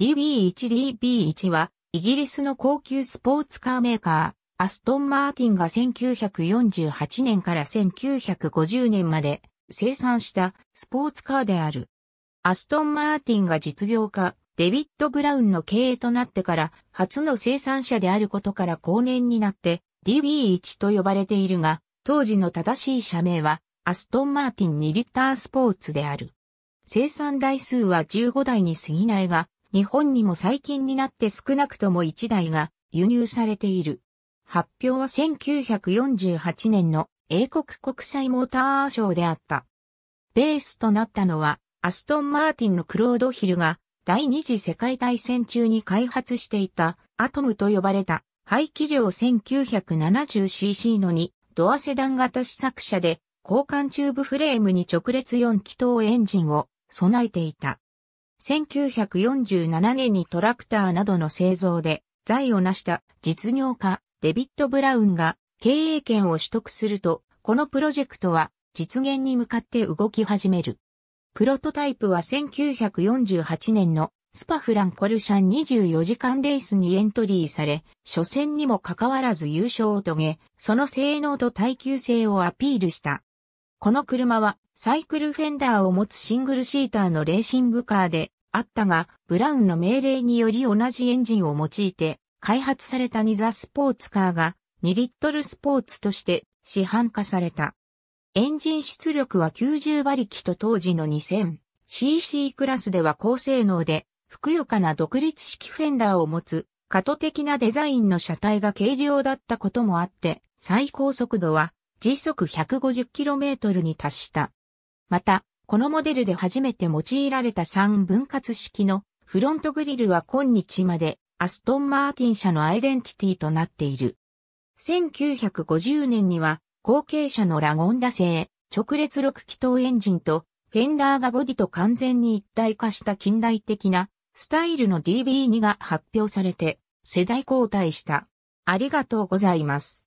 DB1DB1 は、イギリスの高級スポーツカーメーカー、アストン・マーティンが1948年から1950年まで生産したスポーツカーである。アストン・マーティンが実業家、デビッド・ブラウンの経営となってから初の生産者であることから後年になって DB1 と呼ばれているが、当時の正しい社名はアストン・マーティン2リッタースポーツである。生産台数は15台に過ぎないが、日本にも最近になって少なくとも1台が輸入されている。発表は1948年の英国国際モーターショーであった。ベースとなったのはアストン・マーティンのクロード・ヒルが第二次世界大戦中に開発していたアトムと呼ばれた排気量 1970cc の2ドアセダン型試作車で交換チューブフレームに直列4気筒エンジンを備えていた。1947年にトラクターなどの製造で財を成した実業家デビッド・ブラウンが経営権を取得すると、このプロジェクトは実現に向かって動き始める。プロトタイプは1948年のスパフランコルシャン24時間レースにエントリーされ、初戦にもかかわらず優勝を遂げ、その性能と耐久性をアピールした。この車はサイクルフェンダーを持つシングルシーターのレーシングカーであったが、ブラウンの命令により同じエンジンを用いて開発されたニザスポーツカーが2リットルスポーツとして市販化された。エンジン出力は90馬力と当時の 2000cc クラスでは高性能で、ふくよかな独立式フェンダーを持つ、過渡的なデザインの車体が軽量だったこともあって、最高速度は時速 150km に達した。また、このモデルで初めて用いられた3分割式のフロントグリルは今日までアストン・マーティン社のアイデンティティとなっている。1950年には後継者のラゴンダ製直列6気筒エンジンとフェンダーがボディと完全に一体化した近代的なスタイルの DB2 が発表されて世代交代した。ありがとうございます。